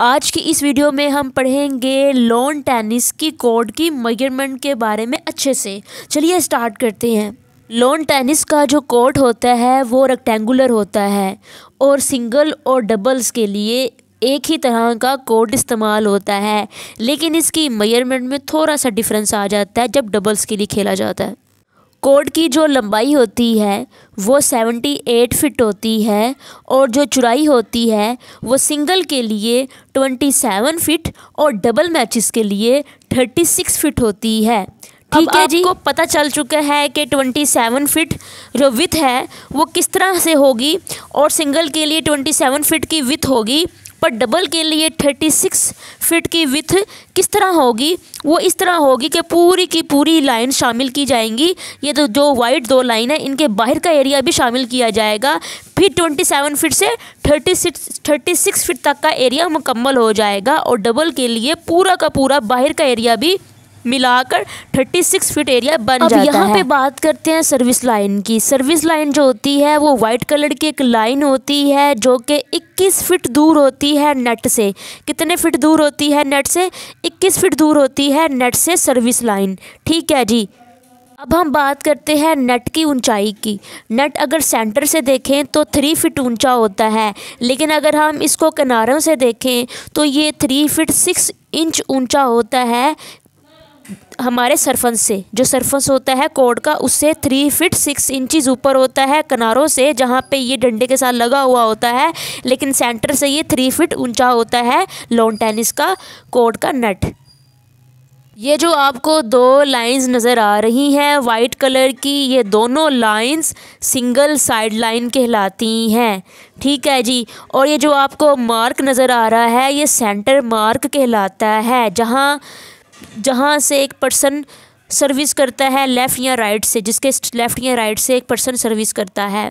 आज की इस वीडियो में हम पढ़ेंगे लॉन टेनिस की कोर्ट की मेजरमेंट के बारे में अच्छे से चलिए स्टार्ट करते हैं लॉन टेनिस का जो कोर्ट होता है वो रेक्टेंगुलर होता है और सिंगल और डबल्स के लिए एक ही तरह का कोर्ट इस्तेमाल होता है लेकिन इसकी मेजरमेंट में थोड़ा सा डिफरेंस आ जाता है जब डबल्स के लिए खेला जाता है कोड की जो लंबाई होती है वो सेवेंटी एट फिट होती है और जो चौड़ाई होती है वो सिंगल के लिए ट्वेंटी सेवन फिट और डबल मैचेस के लिए थर्टी सिक्स फिट होती है ठीक है जी आपको पता चल चुका है कि ट्वेंटी सेवन फिट जो विथ है वो किस तरह से होगी और सिंगल के लिए ट्वेंटी सेवन फिट की विथ होगी पर डबल के लिए थर्टी सिक्स फिट की विथ किस तरह होगी वो इस तरह होगी कि पूरी की पूरी लाइन शामिल की जाएंगी ये तो जो वाइड दो लाइन है इनके बाहर का एरिया भी शामिल किया जाएगा फिर ट्वेंटी सेवन फिट से thirty six thirty six feet तक का एरिया मुकम्मल हो जाएगा और डबल के लिए पूरा का पूरा बाहर का एरिया भी मिलाकर 36 फीट एरिया बन अब जाता यहाँ है। पे बात करते हैं सर्विस लाइन की सर्विस लाइन जो होती है वो वाइट कलर की एक लाइन होती है जो कि 21 फीट दूर होती है नेट से कितने फीट दूर होती है नेट से 21 फीट दूर होती है नेट से सर्विस लाइन ठीक है जी अब हम बात करते हैं नेट की ऊंचाई की नेट अगर सेंटर से देखें तो थ्री फिट ऊंचा होता है लेकिन अगर हम इसको किनारों से देखें तो ये थ्री फिट सिक्स इंच ऊंचा होता है हमारे सरफंस से जो सरफंस होता है कोड का उससे थ्री फिट सिक्स इंचज़ ऊपर होता है किनारों से जहाँ पे ये डंडे के साथ लगा हुआ होता है लेकिन सेंटर से ये थ्री फिट ऊंचा होता है लॉन टेनिस का कोड का नट ये जो आपको दो लाइंस नज़र आ रही हैं वाइट कलर की ये दोनों लाइंस सिंगल साइड लाइन कहलाती हैं ठीक है जी और ये जो आपको मार्क नज़र आ रहा है ये सेंटर मार्क कहलाता है जहाँ जहाँ से एक पर्सन सर्विस करता है लेफ़्ट या राइट से जिसके लेफ़्ट या राइट से एक पर्सन सर्विस करता है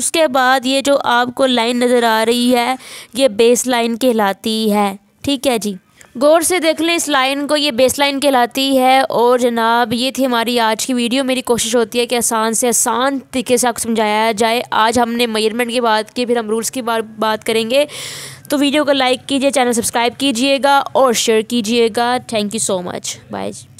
उसके बाद ये जो आपको लाइन नज़र आ रही है ये बेस लाइन कहलाती है ठीक है जी गौर से देख लें इस लाइन को ये बेस लाइन कहलाती है और जनाब ये थी हमारी आज की वीडियो मेरी कोशिश होती है कि आसान से आसान तरीके से आपको समझाया जाए आज हमने मेजरमेंट की बात की फिर हम रूल्स की बात बात करेंगे तो वीडियो को लाइक कीजिए चैनल सब्सक्राइब कीजिएगा और शेयर कीजिएगा thank you so much bye